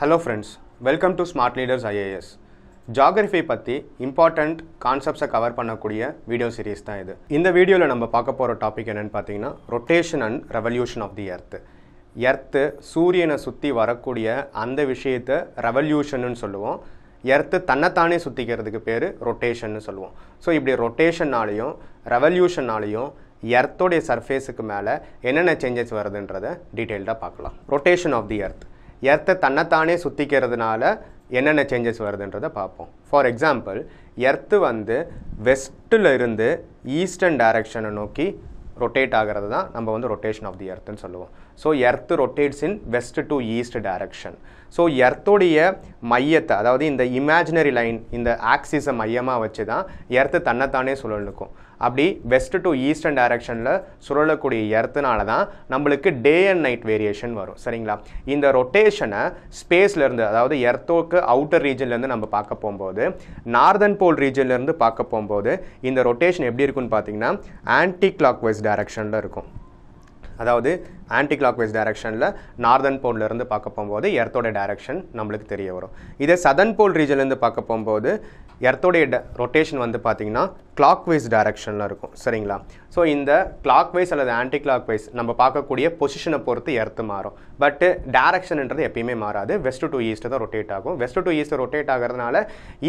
hello friends welcome to smart leaders IAS geography பற்றி important கான்செப்ட்ஸை cover பண்ணக்கூடிய video series தான் இது இந்த வீடியோவில் நம்ம பார்க்க போகிற டாபிக் என்னென்னு பார்த்தீங்கன்னா rotation and revolution of the earth earth சூரியனை சுற்றி வரக்கூடிய அந்த விஷயத்தை ரெவல்யூஷன்னு சொல்லுவோம் எர்த்து தன்னைத்தானே சுற்றிக்கிறதுக்கு பேர் ரொட்டேஷன்னு சொல்லுவோம் ஸோ இப்படி ரொட்டேஷன்னாலையும் ரெவல்யூஷன்னாலையும் எர்த்தோடைய சர்ஃபேஸுக்கு மேலே என்னென்ன சேஞ்சஸ் வருதுன்றதை டீட்டெயில்டாக பார்க்கலாம் ரொட்டேஷன் ஆஃப் தி எர்த் எர்த்தை தன்னைத்தானே சுத்திக்கிறதுனால என்னென்ன சேஞ்சஸ் வருதுன்றதை பார்ப்போம் ஃபார் எக்ஸாம்பிள் எர்த்து வந்து வெஸ்ட்டில் இருந்து ஈஸ்டர்ன் டைரக்ஷனை நோக்கி ரொட்டேட் ஆகிறது தான் நம்ம வந்து ரொட்டேஷன் ஆஃப் தி எர்த்துன்னு சொல்லுவோம் so earth rotates in west to east direction so எர்த்தோடைய மையத்தை அதாவது இந்த இமேஜினரி லைன் இந்த ஆக்சிஸை மையமாக வச்சு தான் எர்த்து தன்னைத்தானே நிற்கும் அப்படி வெஸ்ட் டு ஈஸ்டர்ன் டைரக்ஷனில் சுழலக்கூடிய எர்த்துனால தான் நம்மளுக்கு டே அண்ட் நைட் வேரியேஷன் வரும் சரிங்களா இந்த ரொட்டேஷனை ஸ்பேஸ்லேருந்து அதாவது எர்த்தோக்கு அவுட்டர் ரீஜன்லேருந்து நம்ம பார்க்க போகும்போது நார்தன் போல் ரீஜன்லேருந்து பார்க்க போகும்போது இந்த ரொட்டேஷன் எப்படி இருக்குன்னு பார்த்தீங்கன்னா ஆன்டி கிளாக் வைஸ் டைரக்ஷனில் இருக்கும் அதாவது ஆன்டி கிளாக் வைஸ் டைரக்ஷனில் நார்தன் போல்லேருந்து பார்க்க போகும்போது எர்த்தோடைய டைரக்ஷன் நம்மளுக்கு தெரிய வரும் இதே சதன் போல் ரீஜன்லேருந்து பார்க்க போகும்போது எர்த்தோடைய ரொட்டேஷன் வந்து பார்த்திங்கன்னா கிளாக் வைஸ் டைரக்ஷனில் இருக்கும் சரிங்களா ஸோ இந்த கிளாக் வைஸ் அல்லது ஆன்டி கிளாக் வைஸ் நம்ம பார்க்கக்கூடிய பொசிஷனை பொறுத்து எர்த்து மாறும் பட்டு டேரக்ஷன்ன்றது எப்பயுமே மாறாது வெஸ்ட் டு ஈஸ்ட்டு தான் ரொட்டேட் ஆகும் வெஸ்ட் டு ஈஸ்ட் ரொட்டேட் ஆகிறதுனால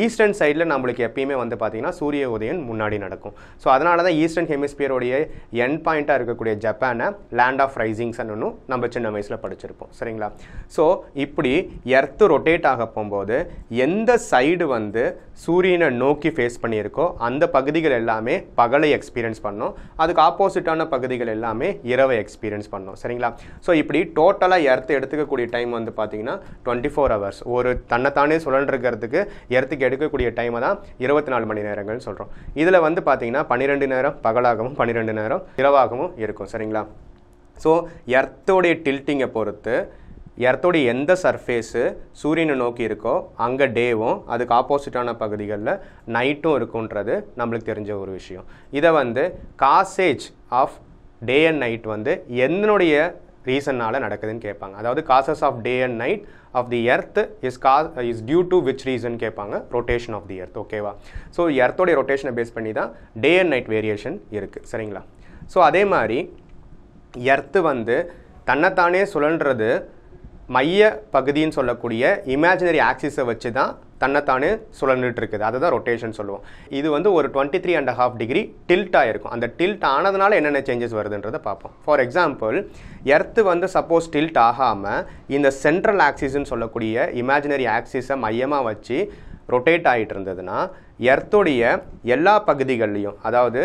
ஈஸ்டர்ன் சைடில் நம்மளுக்கு எப்பயுமே வந்து பார்த்திங்கன்னா சூரிய உதயம் முன்னாடி நடக்கும் ஸோ அதனால தான் ஈஸ்டர்ன் ஹெமிஸ்பியருடைய என் பாயிண்ட்டாக இருக்கக்கூடிய ஜப்பானை லேண்ட் ஆஃப் ரைசிங்ஸ்னு ஒன்றும் நம்ம சின்ன வயசில் படிச்சிருப்போம் சரிங்களா ஸோ இப்படி எர்த்து ரொட்டேட் ஆக போகும்போது எந்த சைடு வந்து சூரியனை நோக்கி ஃபேஸ் பண்ணியிருக்கோ அந்த பகுதி பகுதிகள் எல்லாமே பகலை எக்ஸ்பீரியன்ஸ் பண்ணோம் அதுக்கு ஆப்போசிட்டான பகுதிகள் எல்லாமே இரவை எக்ஸ்பீரியன்ஸ் பண்ணோம் சரிங்களா ஸோ இப்படி டோட்டலாக எர்த்து எடுத்துக்கக்கூடிய டைம் வந்து பார்த்தீங்கன்னா டுவெண்ட்டி ஃபோர் ஹவர்ஸ் ஒரு தன்னைத்தானே சுழன்றிருக்கிறதுக்கு எர்த்துக்கு எடுக்கக்கூடிய டைமை தான் இருபத்தி நாலு மணி நேரங்கள்னு சொல்கிறோம் இதில் வந்து பார்த்தீங்கன்னா பன்னிரெண்டு நேரம் பகலாகவும் பன்னிரெண்டு நேரம் இரவாகவும் இருக்கும் சரிங்களா ஸோ எர்த்தோடைய டில்ட்டிங்கை பொறுத்து எர்த்தோடைய எந்த சர்ஃபேஸு சூரியனை நோக்கி இருக்கோ அங்கே டேவும் அதுக்கு ஆப்போசிட்டான பகுதிகளில் நைட்டும் இருக்குன்றது நம்மளுக்கு தெரிஞ்ச ஒரு விஷயம் இதை வந்து causes of day and night வந்து என்னுடைய ரீசன்னால் நடக்குதுன்னு கேட்பாங்க அதாவது causes of day and night of the earth is கா is due to which reason கேட்பாங்க ரொட்டேஷன் ஆஃப் தி எர்த் ஓகேவா ஸோ எர்த்தோடைய ரொட்டேஷனை பேஸ் பண்ணி தான் டே அண்ட் நைட் வேரியேஷன் இருக்குது சரிங்களா ஸோ அதே மாதிரி எர்த்து வந்து தன்னைத்தானே சுழன்றது மைய பகுதின்னு சொல்லக்கூடிய இமேஜினரி ஆக்சிஸை வச்சு தான் தன்னைத்தானே சுழன்றுட்டு இருக்குது அதை தான் ரொட்டேஷன் சொல்லுவோம் இது வந்து ஒரு twenty three and half degree டில்ட்டாக இருக்கும் அந்த டில்ட் ஆனதுனால என்னென்ன சேஞ்சஸ் வருதுன்றதை பார்ப்போம் ஃபார் எக்ஸாம்பிள் எர்த்து வந்து சப்போஸ் டில்ட் ஆகாமல் இந்த சென்ட்ரல் ஆக்சிஸ்ன்னு சொல்லக்கூடிய இமேஜினரி ஆக்சிஸை மையமாக வச்சு ரொட்டேட் ஆகிட்டு இருந்ததுன்னா எர்த்துடைய எல்லா பகுதிகள்லையும் அதாவது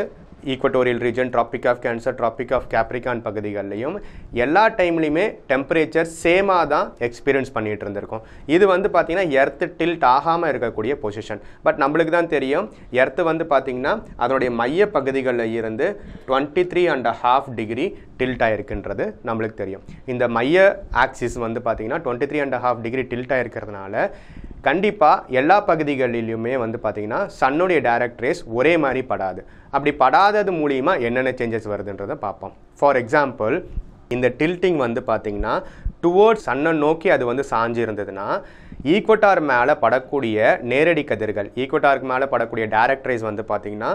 equatorial region tropic of cancer tropic of capricorn பகுதிகள்லையும் எல்லா டைம்லையுமே டெம்பரேச்சர் சேமாக தான் எக்ஸ்பீரியன்ஸ் பண்ணிகிட்டு இருந்திருக்கும் இது வந்து பார்த்திங்கன்னா எர்த்து டில்ட் ஆகாமல் இருக்கக்கூடிய பொசிஷன் பட் நம்மளுக்கு தான் தெரியும் எர்த்து வந்து பார்த்திங்கன்னா அதனுடைய மைய பகுதிகளில் இருந்து twenty three and half degree tilt ஆகிருக்குன்றது நம்மளுக்கு தெரியும் இந்த மைய ஆக்சிஸ் வந்து பார்த்திங்கன்னா twenty three and half degree tilt இருக்கிறதுனால கண்டிப்பாக எல்லா பகுதிகளிலுமே வந்து பார்த்திங்கன்னா சன்னுடைய டேரக்ட் ரேஸ் ஒரே மாதிரி படாது அப்படி படாதது மூலிமா என்னென்ன சேஞ்சஸ் வருதுன்றதை பார்ப்போம் ஃபார் எக்ஸாம்பிள் இந்த டில்ட்டிங் வந்து பார்த்திங்கன்னா டுவோர்ட்ஸ் சன்னை நோக்கி அது வந்து சாஞ்சு இருந்ததுன்னா ஈக்வட்டார் மேலே படக்கூடிய நேரடி கதிர்கள் ஈக்குவட்டாருக்கு மேலே படக்கூடிய டேரக்டரைஸ் வந்து பார்த்தீங்கன்னா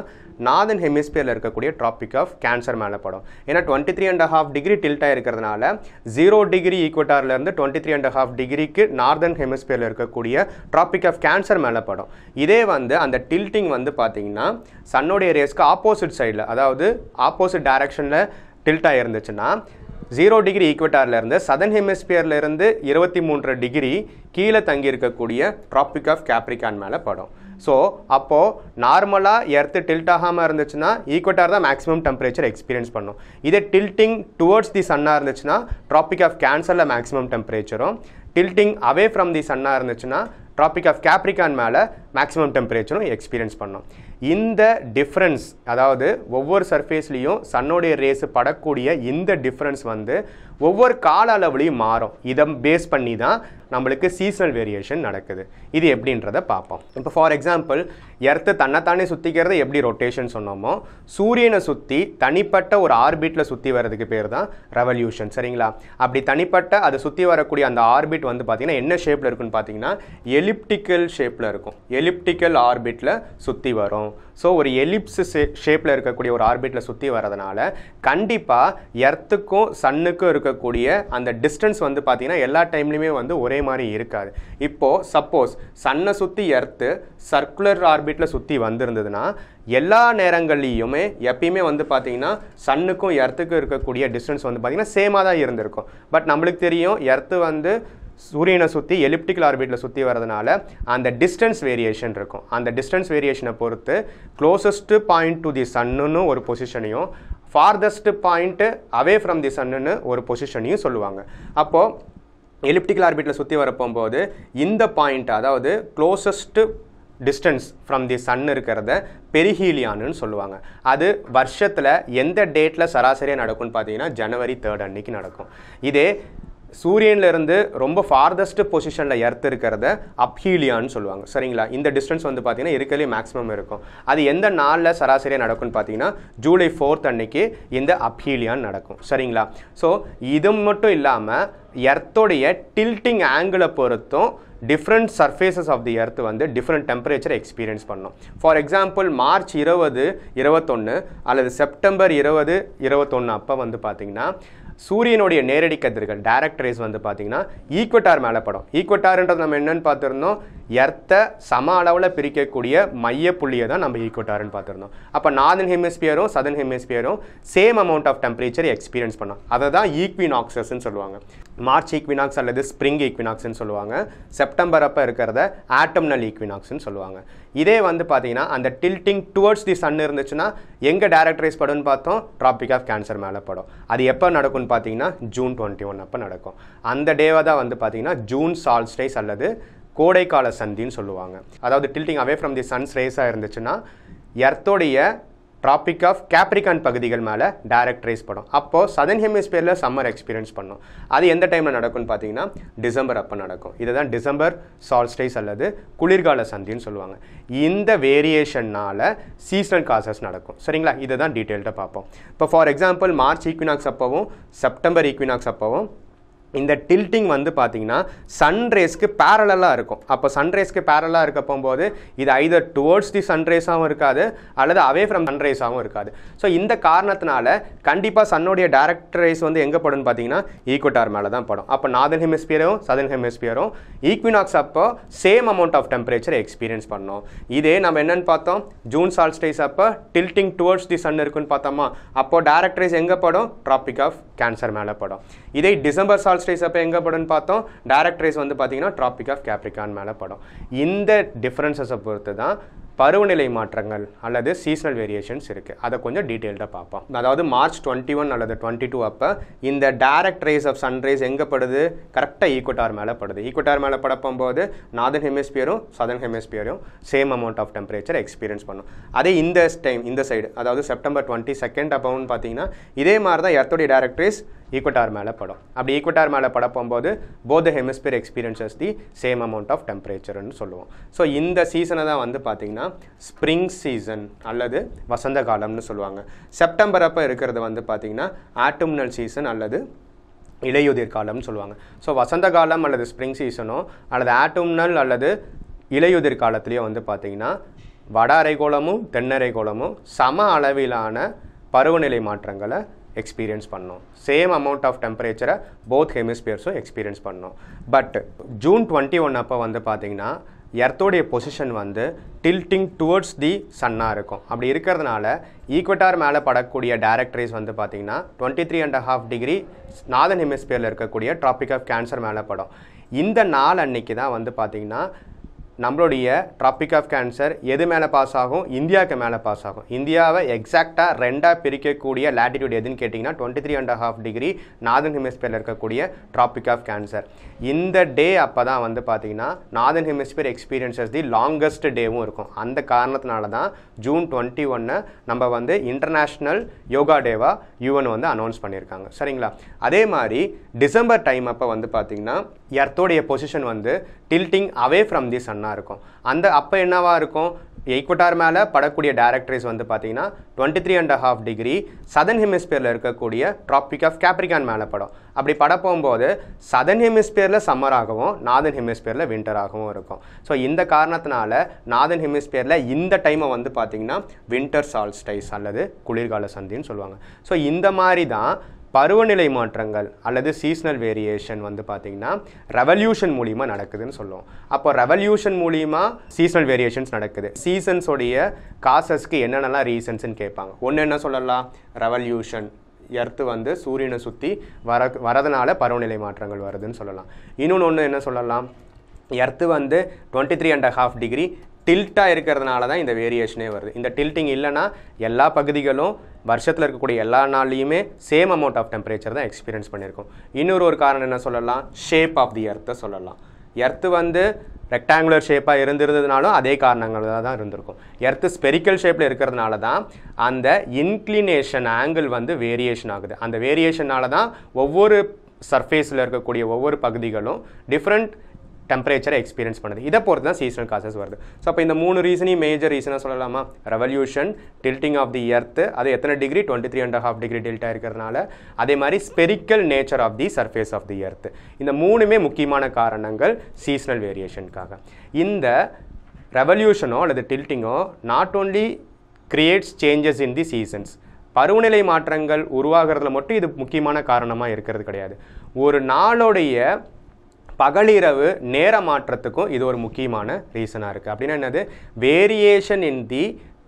நார்தன் ஹெமிஸ்பியரில் இருக்கக்கூடிய ட்ராபிக் ஆஃப் கேன்சர் மேலே படும் ஏன்னா twenty three and half degree டில்ட்டாக இருக்கிறதுனால ஜீரோ டிகிரி ஈக்வட்டார்லேருந்து டுவெண்ட்டி த்ரீ அண்ட் ஹாஃப் டிகிரிக்கு நார்தன் ஹெமிஸ்பியரில் இருக்கக்கூடிய ட்ராபிக் ஆஃப் கேன்சர் மேலே படும் இதே வந்து அந்த டில்ட்டிங் வந்து பார்த்தீங்கன்னா சன்னோடைய ரேஸ்க்கு ஆப்போசிட் சைடில் அதாவது ஆப்போசிட் டேரக்ஷனில் டில்ட்டாக இருந்துச்சுன்னா ஜீரோ டிகிரி இருந்து சதன் இருந்து இருபத்தி மூன்று டிகிரி கீழே தங்கியிருக்கக்கூடிய ட்ராபிக் ஆஃப் கேப்ரிகான் மேலே படும் ஸோ அப்போது நார்மலாக எர்த்து டில்ட் ஆகாமல் இருந்துச்சுன்னா ஈக்குவட்டார் தான் மேக்ஸிமம் டெம்பரேச்சர் எக்ஸ்பீரியன்ஸ் பண்ணும் இதே டில்ட்டிங் டுவர்ட்ஸ் தி சன்னாக இருந்துச்சுன்னா ட்ராபிக் ஆஃப் கேன்சரில் மேக்ஸிமம் டெம்பரேச்சரும் டில்ட்டிங் அவே ஃப்ரம் தி சன்னாக இருந்துச்சுன்னா ட்ராபிக் ஆஃப் கேப்ரிகான் மேலே மேக்ஸிமம் டெம்பரேச்சரும் எக்ஸ்பீரியன்ஸ் பண்ணோம் இந்த டிஃப்ரென்ஸ் அதாவது ஒவ்வொரு சர்ஃபேஸ்லேயும் சன்னோடைய ரேஸ் படக்கூடிய இந்த டிஃப்ரென்ஸ் வந்து ஒவ்வொரு கால அளவுலையும் மாறும் இதை பேஸ் பண்ணி தான் நம்மளுக்கு சீசனல் வேரியேஷன் நடக்குது இது எப்படின்றத பார்ப்போம் இப்போ ஃபார் எக்ஸாம்பிள் எர்த்து தன்னைத்தானே சுற்றிக்கிறது எப்படி ரொட்டேஷன் சொன்னோமோ சூரியனை சுற்றி தனிப்பட்ட ஒரு ஆர்பிட்டில் சுற்றி வர்றதுக்கு பேர் தான் ரெவல்யூஷன் சரிங்களா அப்படி தனிப்பட்ட அதை சுற்றி வரக்கூடிய அந்த ஆர்பிட் வந்து பார்த்தீங்கன்னா என்ன ஷேப்பில் இருக்குன்னு பார்த்தீங்கன்னா எலிப்டிக்கல் ஷேப்பில் இருக்கும் எலிப்டிக்கல் ஆர்பிட்டில் சுற்றி வரும் ஸோ ஒரு எலிப்ஸ் ஷேப்பில் இருக்கக்கூடிய ஒரு ஆர்பிட்டில் சுற்றி வரதுனால கண்டிப்பாக எர்த்துக்கும் சன்னுக்கும் இருக்கக்கூடிய அந்த டிஸ்டன்ஸ் வந்து பார்த்திங்கன்னா எல்லா டைம்லையுமே வந்து ஒரே ஒரே மாதிரி இருக்காது இப்போது சப்போஸ் சன்னை சுற்றி எர்த்து சர்க்குலர் ஆர்பிட்டில் சுற்றி வந்திருந்ததுன்னா எல்லா நேரங்கள்லேயுமே எப்பயுமே வந்து பார்த்திங்கன்னா சன்னுக்கும் எர்த்துக்கும் இருக்கக்கூடிய டிஸ்டன்ஸ் வந்து பார்த்திங்கன்னா சேமாக தான் இருந்திருக்கும் பட் நம்மளுக்கு தெரியும் எர்த்து வந்து சூரியனை சுற்றி எலிப்டிக்கல் ஆர்பிட்டில் சுற்றி வரதுனால அந்த டிஸ்டன்ஸ் வேரியேஷன் இருக்கும் அந்த டிஸ்டன்ஸ் வேரியேஷனை பொறுத்து க்ளோசஸ்ட்டு பாயிண்ட் டு தி சன்னுன்னு ஒரு பொசிஷனையும் farthest point away from the சன்னுன்னு ஒரு பொசிஷனையும் சொல்லுவாங்க அப்போது எலிப்டிக்கல் ஆர்பிட்டில் சுற்றி வரப்போகும்போது இந்த பாயிண்ட் அதாவது closest distance from the sun இருக்கிறத பெரிஹீலியானுன்னு சொல்லுவாங்க அது வருஷத்தில் எந்த டேட்டில் சராசரியாக நடக்கும்னு பார்த்தீங்கன்னா ஜனவரி தேர்ட் அன்னைக்கு நடக்கும் இதே சூரியன்லேருந்து ரொம்ப ஃபார்தஸ்ட் பொசிஷனில் எர்த் இருக்கிறத அப்ஹீலியான்னு சொல்லுவாங்க சரிங்களா இந்த டிஸ்டன்ஸ் வந்து பார்த்திங்கன்னா இருக்கலே மேக்ஸிமம் இருக்கும் அது எந்த நாளில் சராசரியாக நடக்கும்னு பார்த்தீங்கன்னா ஜூலை ஃபோர்த் அன்னைக்கு இந்த அப்ஹீலியான் நடக்கும் சரிங்களா ஸோ இது மட்டும் இல்லாமல் எர்த்தோடைய டில்ட்டிங் ஆங்கிளை பொறுத்தும் different surfaces of the earth வந்து டிஃப்ரெண்ட் டெம்பரேச்சர் எக்ஸ்பீரியன்ஸ் பண்ணோம் ஃபார் எக்ஸாம்பிள் மார்ச் இருபது இருபத்தொன்று அல்லது செப்டம்பர் இருபது இருபத்தொன்று அப்போ வந்து பார்த்திங்கன்னா சூரியனுடைய நேரடி கதிர்கள் டைரக்ட் ரேஸ் வந்து பார்த்தீங்கன்னா ஈக்வட்டார் மேலே படம் ஈக்வட்டார்ன்றது நம்ம என்னன்னு பார்த்துருந்தோம் எர்த்த சம அளவில் பிரிக்கக்கூடிய மைய புள்ளியை தான் நம்ம ஈக்வட்டார்னு பார்த்துருந்தோம் அப்போ நார்தன் ஹெமிஸ்பியரும் சதன் ஹெமிஸ்பியரும் same amount of temperature experience பண்ணோம் அதை தான் ஈக்வினாக்சஸ்ன்னு சொல்லுவாங்க மார்ச் ஈக்வினாக்ஸ் அல்லது ஸ்ப்ரிங் ஈக்வினாக்ஸ்னு சொல்லுவாங்க செப்டம்பர் அப்போ இருக்கிறத ஆட்டம்னல் ஈக்வினாக்ஸ்னு சொல்லுவாங்க இதே வந்து பார்த்தீங்கன்னா அந்த டில்ட்டிங் டுவர்ட்ஸ் தி சன் இருந்துச்சுன்னா எங்கே டேரக்டரைஸ் ரேஸ் பார்த்தோம் ட்ராபிக் ஆஃப் கேன்சர் மேலே படும் அது எப்போ நடக்கும் பார்த்தீங்கன்னா ஜூன் டுவெண்ட்டி ஒன் அப்போ நடக்கும் அந்த டேவை தான் வந்து பார்த்தீங்கன்னா ஜூன் சால்ஸ்டேஸ் அல்லது கோடைக்கால சந்தின்னு சொல்லுவாங்க அதாவது tilting away from the sun's ரேஸாக இருந்துச்சுன்னா எர்த்தோடைய ட்ராபிக் ஆஃப் கேப்ரிகான் பகுதிகள் மேலே டைரக்ட் ரைஸ் படும் அப்போது சதன் ஹெமிஸ்பியரில் சம்மர் எக்ஸ்பீரியன்ஸ் பண்ணோம் அது எந்த டைமில் நடக்கும்னு பார்த்தீங்கன்னா டிசம்பர் அப்போ நடக்கும் இதை தான் டிசம்பர் சால்ஸ்டைஸ் அல்லது குளிர்கால சந்தின்னு சொல்லுவாங்க இந்த வேரியேஷன்னால் சீசனல் காசஸ் நடக்கும் சரிங்களா இதை தான் டீட்டெயில்டாக பார்ப்போம் இப்போ ஃபார் எக்ஸாம்பிள் மார்ச் ஈக்வினாக்ஸ் அப்போவும் செப்டம்பர் ஈக்வினாக்ஸ் அப்போவும் இந்த டில்ட்டிங் வந்து பார்த்தீங்கன்னா சன்ரேஸ்க்கு பேரலாக இருக்கும் அப்போ சன்ரேஸ்க்கு பேரலாக இருக்க போகும்போது இது ஐதர் டுவோர்ட்ஸ் தி சன்ரேஸாகவும் இருக்காது அல்லது அவே ஃப்ரம் சன்ரேஸாகவும் இருக்காது ஸோ இந்த காரணத்தினால கண்டிப்பாக சன்னுடைய டேரக்ட் ரேஸ் வந்து எங்கே படும்னு பார்த்தீங்கன்னா ஈக்குவட்டார் மேலே தான் படும் அப்போ நார்தன் ஹெமிஸ்பியரும் சதர்ன் ஹெமிஸ்பியரும் ஈக்வினாக்ஸ் அப்போ same amount of temperature experience பண்ணோம் இதே நம்ம என்னென்னு பார்த்தோம் ஜூன் சால்ஸ்டேஸ் அப்போ டில்ட்டிங் டுவோர்ட்ஸ் தி சன் இருக்குன்னு பார்த்தோமா அப்போ டேரக்ட் ரேஸ் எங்கே படும் ட்ராபிக் ஆஃப் கேன்சர் மேலே படும் இதே டிசம்பர் சால் லாஸ்ட் ரேஸ் அப்போ எங்கே படம்னு பார்த்தோம் டேரக்ட் ரைஸ் வந்து பார்த்தீங்கன்னா ட்ராபிக் ஆஃப் கேப்ரிகான் மேலே படம் இந்த டிஃப்ரென்சஸை பொறுத்து தான் பருவநிலை மாற்றங்கள் அல்லது சீசனல் வேரியேஷன்ஸ் இருக்குது அதை கொஞ்சம் டீட்டெயில்டாக பார்ப்போம் அதாவது மார்ச் டுவெண்ட்டி ஒன் அல்லது டுவெண்ட்டி டூ அப்போ இந்த டைரக்ட் ரேஸ் ஆஃப் சன்ரைஸ் எங்கே படுது கரெக்டாக ஈக்குவட்டார் மேலே படுது ஈக்குவட்டார் மேலே படப்போம் போது நார்தன் ஹெமிஸ்பியரும் சதர்ன் ஹெமிஸ்பியரும் same amount of temperature experience பண்ணும் அதே இந்த டைம் இந்த சைடு அதாவது செப்டம்பர் டுவெண்ட்டி செகண்ட் அப்போன்னு பார்த்தீங்கன்னா இதே மாதிரி தான் எர்த்தோடைய டேரக்ட் ரேஸ் ஈக்குவட்டார் மேலே படம் அப்படி ஈக்குவட்டார் மேலே படப்போம் போது both hemisphere experiences the same amount of டெம்பரேச்சர்னு சொல்லுவோம் ஸோ இந்த சீசனை தான் வந்து பார்த்திங்கன்னா ஸ்ப்ரிங் சீசன் அல்லது வசந்த காலம்னு சொல்லுவாங்க செப்டம்பர் அப்போ இருக்கிறது வந்து பார்த்திங்கன்னா ஆட்டம்னல் சீசன் அல்லது இலையுதிர் காலம்னு சொல்லுவாங்க ஸோ வசந்த காலம் அல்லது ஸ்ப்ரிங் சீசனோ அல்லது ஆட்டம்னல் அல்லது இலையுதிர் காலத்துலேயோ வந்து பார்த்திங்கன்னா வட அரைக்கோளமும் தென்னரைக்கோளமும் சம அளவிலான பருவநிலை மாற்றங்களை எக்ஸ்பீரியன்ஸ் பண்ணோம் சேம் அமௌண்ட் ஆஃப் டெம்பரேச்சரை போத் ஹெமிஸ்பியர்ஸும் எக்ஸ்பீரியன்ஸ் பண்ணோம் பட் ஜூன் டுவெண்ட்டி ஒன் அப்போ வந்து பார்த்திங்கன்னா எர்த்தோடைய பொசிஷன் வந்து டில்ட்டிங் டுவர்ட்ஸ் தி சன்னாக இருக்கும் அப்படி இருக்கிறதுனால ஈக்குவட்டார் மேலே படக்கூடிய டேரக்ட் வந்து பார்த்திங்கன்னா twenty three and half degree northern ஹெமிஸ்பியரில் இருக்கக்கூடிய ட்ராபிக் ஆஃப் கேன்சர் மேலே படம் இந்த நாள் அன்னைக்கு தான் வந்து பார்த்திங்கன்னா நம்மளுடைய ட்ராபிக் ஆஃப் கேன்சர் எது மேலே பாஸ் ஆகும் இந்தியாவுக்கு மேலே பாஸ் ஆகும் இந்தியாவை எக்ஸாக்டாக ரெண்டாக பிரிக்கக்கூடிய லேட்டிடியூட் எதுன்னு கேட்டிங்கன்னா twenty three and half degree northern ஹெமிஸ்பியரில் இருக்கக்கூடிய ட்ராபிக் ஆஃப் கேன்சர் இந்த டே அப்போ தான் வந்து பார்த்திங்கன்னா northern hemisphere experiences the longest டேவும் இருக்கும் அந்த காரணத்தினால தான் ஜூன் டுவெண்ட்டி ஒன்று நம்ம வந்து இன்டர்நேஷ்னல் யோகா டேவாக யூஎன் வந்து அனௌன்ஸ் பண்ணியிருக்காங்க சரிங்களா அதே மாதிரி டிசம்பர் டைம் அப்போ வந்து பார்த்திங்கன்னா எர்த்தோடைய பொசிஷன் வந்து டில்ட்டிங் அவே ஃப்ரம் தி சன்னாக இருக்கும் அந்த அப்போ என்னவாக இருக்கும் ஈக்குவட்டார் மேலே படக்கூடிய டேரக்டரிஸ் வந்து பார்த்தீங்கன்னா twenty three and half degree southern ஹெமிஸ்பியரில் இருக்கக்கூடிய ட்ராபிக் ஆஃப் கேப்ரிகான் மேலே படம் அப்படி பட போகும்போது சதன் ஹெமிஸ்பியரில் சம்மர் ஆகவும் நாதன் ஹெமிஸ்பியரில் வின்டர் ஆகவும் இருக்கும் ஸோ இந்த காரணத்தினால நாதன் ஹெமிஸ்பியரில் இந்த டைமை வந்து பார்த்திங்கன்னா வின்டர் சால்ஸ்டைஸ் அல்லது குளிர்கால சந்தின்னு சொல்லுவாங்க ஸோ இந்த மாதிரி தான் பருவநிலை மாற்றங்கள் அல்லது சீஸ்னல் வேரியேஷன் வந்து பார்த்திங்கன்னா ரெவல்யூஷன் மூலிமா நடக்குதுன்னு சொல்லுவோம் அப்போ ரெவல்யூஷன் மூலிமா சீஸ்னல் வேரியேஷன்ஸ் நடக்குது சீசன்ஸோடைய காசஸ்க்கு என்னென்னலாம் ரீசன்ஸ்ன்னு கேட்பாங்க ஒன்று என்ன சொல்லலாம் ரெவல்யூஷன் எர்த்து வந்து சூரியனை சுற்றி வர வரதுனால பருவநிலை மாற்றங்கள் வருதுன்னு சொல்லலாம் இன்னொன்று ஒன்று என்ன சொல்லலாம் எர்த்து வந்து twenty three and half degree டில்ட்டாக இருக்கிறதுனால தான் இந்த வேரியேஷனே வருது இந்த டில்ட்டிங் இல்லைன்னா எல்லா பகுதிகளும் வருஷத்தில் இருக்கக்கூடிய எல்லா நாள்லையுமே சேம் அமௌண்ட் ஆஃப் டெம்பரேச்சர் தான் எக்ஸ்பீரியன்ஸ் பண்ணியிருக்கோம் இன்னொரு ஒரு காரணம் என்ன சொல்லலாம் ஷேப் ஆஃப் தி எர்த்தை சொல்லலாம் எர்த்து வந்து ரெக்டாங்குலர் ஷேப்பாக இருந்திருந்ததுனாலும் அதே காரணங்களாக தான் இருந்திருக்கும் எர்த்து ஸ்பெரிக்கல் ஷேப்பில் இருக்கிறதுனால தான் அந்த இன்க்ளினேஷன் ஆங்கிள் வந்து வேரியேஷன் ஆகுது அந்த வேரியேஷனால் தான் ஒவ்வொரு சர்ஃபேஸில் இருக்கக்கூடிய ஒவ்வொரு பகுதிகளும் டிஃப்ரெண்ட் டெம்பரேச்சரை எக்ஸ்பீரியன்ஸ் பண்ணுது இதை பொறுத்து தான் சீசனல் காசஸ் வருது ஸோ அப்போ இந்த மூணு ரீசனையும் மேஜர் ரீசனாக சொல்லலாமா revolution tilting of the earth அது எத்தனை degree twenty three and half degree டெல்டா இருக்கிறனால அதே மாதிரி spherical nature of the surface of the earth இந்த மூணுமே முக்கியமான காரணங்கள் சீசனல் வேரியேஷனுக்காக இந்த ரெவல்யூஷனோ அல்லது டில்ட்டிங்கோ not only creates changes in the seasons பருவநிலை மாற்றங்கள் உருவாகிறதுல மட்டும் இது முக்கியமான காரணமாக இருக்கிறது கிடையாது ஒரு நாளுடைய பகலிரவு நேர மாற்றத்துக்கும் இது ஒரு முக்கியமான ரீசனாக இருக்குது அப்படின்னா என்னது variation in the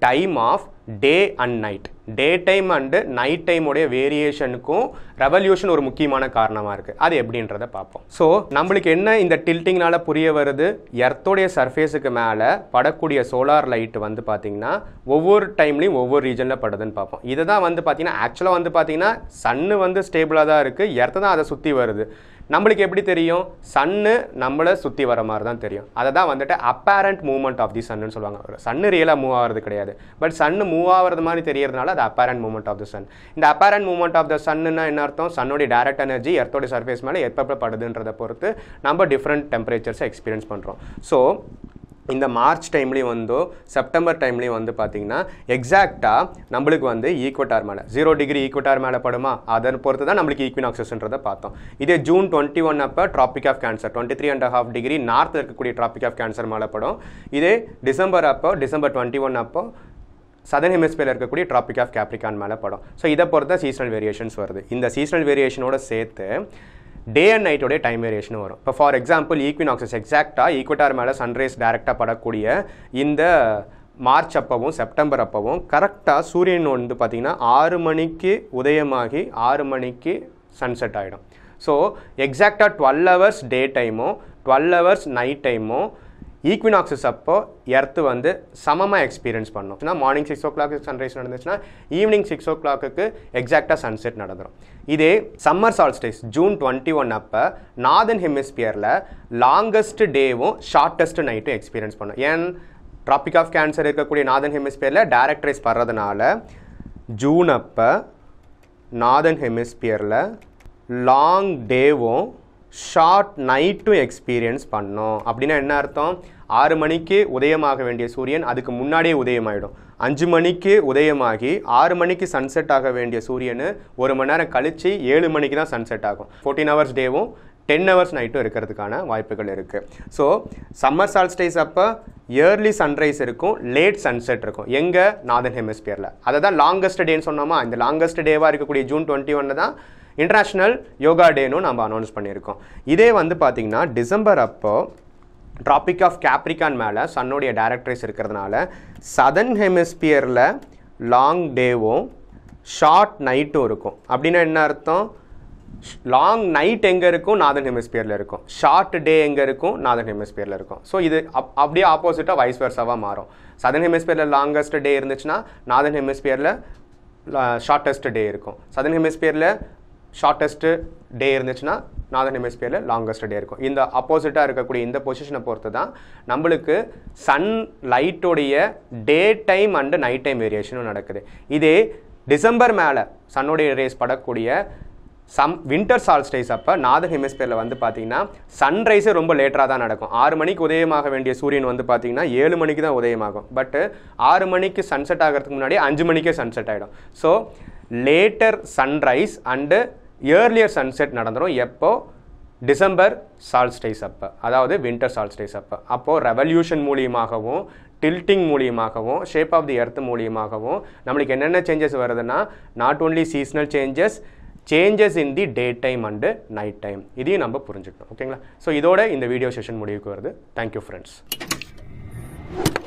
time of day and night day time and night டைமுடைய வேரியேஷனுக்கும் ரெவல்யூஷன் ஒரு முக்கியமான காரணமாக இருக்குது அது எப்படின்றத பார்ப்போம் ஸோ நம்மளுக்கு என்ன இந்த டில்ட்டிங்னால் புரிய வருது எர்த்தோடைய சர்ஃபேஸுக்கு மேலே படக்கூடிய சோலார் லைட் வந்து பார்த்திங்கன்னா ஒவ்வொரு டைம்லையும் ஒவ்வொரு ரீஜனில் படுதுன்னு பார்ப்போம் இதை தான் வந்து பார்த்திங்கன்னா ஆக்சுவலாக வந்து பார்த்திங்கன்னா சன்னு வந்து ஸ்டேபிளாக தான் இருக்குது எர்த்து தான் அதை சுற்றி வருது நம்மளுக்கு எப்படி தெரியும் சன்னு நம்மளை சுற்றி வர மாதிரி தான் தெரியும் அதை தான் வந்துட்டு apparent movement of the sun சொல்லுவாங்க சன்னு ரியலாக மூவ் ஆகிறது கிடையாது பட் சன்னு மூவ் ஆகிறது மாதிரி தெரியறதுனால அது apparent movement of the sun இந்த அப்பேரண்ட் மூவ்மெண்ட் ஆஃப் த சன்னுன்னா என்ன அர்த்தம் சன்னோடைய டேரக்ட் எனர்ஜி எர்த்தோட சர்ஃபேஸ் மேலே எப்பப்போ படுதுன்றதை பொறுத்து நம்ம டிஃப்ரெண்ட் டெம்பரேச்சர்ஸை எக்ஸ்பீரியன்ஸ் பண்ணுறோம் ஸோ இந்த மார்ச் டைம்லேயும் வந்தோ செப்டம்பர் டைம்லேயும் வந்து பார்த்தீங்கன்னா எக்ஸாக்டாக நம்மளுக்கு வந்து ஈக்குவட்டார் மேலே ஜீரோ டிகிரி ஈக்குவட்டார் மேலே படுமா அதை பொறுத்து தான் நம்மளுக்கு ஈக்வினாக்சஸ்ன்றதை பார்த்தோம் இதே ஜூன் டுவெண்ட்டி ஒன் அப்போ tropic of cancer twenty three and half degree நார்த்தில் இருக்கக்கூடிய ட்ராபிக் ஆஃப் கேன்சர் மேலே படும் இதே டிசம்பர் அப்போ டிசம்பர் டுவெண்ட்டி ஒன் அப்போ சதன் ஹெமிஸ்பியரில் இருக்கக்கூடிய ட்ராபிக் ஆஃப் கேப்ரிகான் மேலே படம் ஸோ இதை பொறுத்த சீசனல் வேரியேஷன்ஸ் வருது இந்த சீசனல் வேரியேஷனோட சேர்த்து டே அண்ட் நைட்டோடைய டைம் வேரியேஷனும் வரும் இப்போ ஃபார் எக்ஸாம்பிள் ஈக்வினாக்சஸ் எக்ஸாக்டாக ஈக்குவட்டார் மேலே சன்ரைஸ் டைரெக்டாக படக்கூடிய இந்த மார்ச் அப்பவும் செப்டம்பர் அப்பவும் கரெக்டாக சூரியன் வந்து பார்த்திங்கன்னா ஆறு மணிக்கு உதயமாகி ஆறு மணிக்கு சன்செட் ஆகிடும் ஸோ எக்ஸாக்டாக டுவெல் ஹவர்ஸ் டே டைமும் டுவெல் ஹவர்ஸ் நைட் டைமும் ஈக்வினாக்சஸ் அப்போ எர்த்து வந்து சமமாக எக்ஸ்பீரியன்ஸ் பண்ணும் ஏன்னா morning six o'clock sunrise நடந்துச்சுன்னா ஈவினிங் சிக்ஸ் ஓ கிளாக்கு எக்ஸாக்டாக சன்செட் நடந்துடும் இதே summer solstice June twenty one அப்போ நார்தன் ஹெமிஸ்பியரில் லாங்கஸ்ட் டேவும் ஷார்ட்டஸ்ட் நைட்டும் எக்ஸ்பீரியன்ஸ் பண்ணும் ஏன் ட்ராபிக் ஆஃப் கேன்சர் இருக்கக்கூடிய நார்தன் ஹெமிஸ்பியரில் டேரக்ட் ரேஸ் படுறதுனால ஜூன் அப்போ நார்தன் ஹெமிஸ்பியரில் லாங் டேவும் ஷார்ட் நைட்டும் எக்ஸ்பீரியன்ஸ் பண்ணோம் அப்படின்னா என்ன அர்த்தம் ஆறு மணிக்கு உதயமாக வேண்டிய சூரியன் அதுக்கு முன்னாடியே உதயமாயிடும் அஞ்சு மணிக்கு உதயமாகி ஆறு மணிக்கு சன்செட் ஆக வேண்டிய சூரியன் ஒரு மணி நேரம் கழித்து ஏழு மணிக்கு தான் சன்செட் ஆகும் ஃபோர்டீன் ஹவர்ஸ் டேவும் டென் ஹவர்ஸ் நைட்டும் இருக்கிறதுக்கான வாய்ப்புகள் இருக்குது ஸோ சம்மர் சால்ஸ்டைஸ் அப்போ இயர்லி சன்ரைஸ் இருக்கும் லேட் சன்செட் இருக்கும் எங்கே நார்தன் ஹெமிஸ்பியரில் அதை தான் லாங்கஸ்ட் டேன்னு சொன்னோமா இந்த லாங்கஸ்ட் டேவாக இருக்கக்கூடிய ஜூன் டுவெண்ட்டி ஒன்று தான் இன்டர்நேஷ்னல் யோகா டேனும் நம்ம அனௌன்ஸ் பண்ணியிருக்கோம் இதே வந்து பார்த்திங்கன்னா டிசம்பர் அப்போ ட்ராபிக் ஆஃப் கேப்ரிகான் மேலே சன்னுடைய டேரக்டரைஸ் இருக்கிறதுனால சதன் ஹெமிஸ்பியரில் லாங் டேவும் ஷார்ட் நைட்டும் இருக்கும் அப்படின்னா என்ன அர்த்தம் லாங் நைட் எங்கே இருக்கும் நாதன் ஹெமிஸ்பியரில் இருக்கும் ஷார்ட் டே எங்கே இருக்கும் நாதன் ஹெமிஸ்பியரில் இருக்கும் ஸோ இது அப் அப்படியே ஆப்போசிட்டாக வைஸ் வர்ஸாவாக மாறும் சதன் ஹெமிஸ்பியரில் லாங்கஸ்ட் டே இருந்துச்சுன்னா நாதன் ஹெமிஸ்பியரில் ஷார்ட்டஸ்ட் டே இருக்கும் சதன் ஹெமிஸ்பியரில் ஷார்ட்டஸ்ட்டு டே இருந்துச்சுன்னா நாதன் ஹெமிஸ்பியரில் லாங்கஸ்ட் டே இருக்கும் இந்த ஆப்போசிட்டாக இருக்கக்கூடிய இந்த பொசிஷனை பொறுத்து தான் நம்மளுக்கு சன் லைட்டோடைய day time and night time வேரியேஷனும் நடக்குது இதே டிசம்பர் மேலே சன்னுடைய ரேஸ் படக்கூடிய சம் வின்டர் சால்ஸ்டைஸ் அப்போ நாதர் ஹெமிஸ்பியரில் வந்து பார்த்தீங்கன்னா சன்ரைஸே ரொம்ப லேட்டராக தான் நடக்கும் ஆறு மணிக்கு உதயமாக வேண்டிய சூரியன் வந்து பார்த்தீங்கன்னா ஏழு மணிக்கு தான் உதயமாகும் பட்டு ஆறு மணிக்கு சன்செட் ஆகிறதுக்கு முன்னாடி அஞ்சு மணிக்கே சன்செட் ஆகிடும் so later sunrise and earlier sunset நடந்துடும் எப்போ டிசம்பர் சால்ஸ்டைஸ் அப்போ அதாவது வின்டர் சால்ஸ்டைஸ் அப்போ அப்போது ரெவல்யூஷன் மூலியமாகவும் டில்ட்டிங் மூலியமாகவும் ஷேப் ஆஃப் தி எர்த் மூலியமாகவும் நம்மளுக்கு என்னென்ன சேஞ்சஸ் வருதுன்னா not only seasonal changes changes in the day time and night time இதையும் நம்ம புரிஞ்சுக்கணும் ஓகேங்களா ஸோ இதோட இந்த வீடியோ செஷன் முடிவுக்கு வருது தேங்க்யூ ஃப்ரெண்ட்ஸ்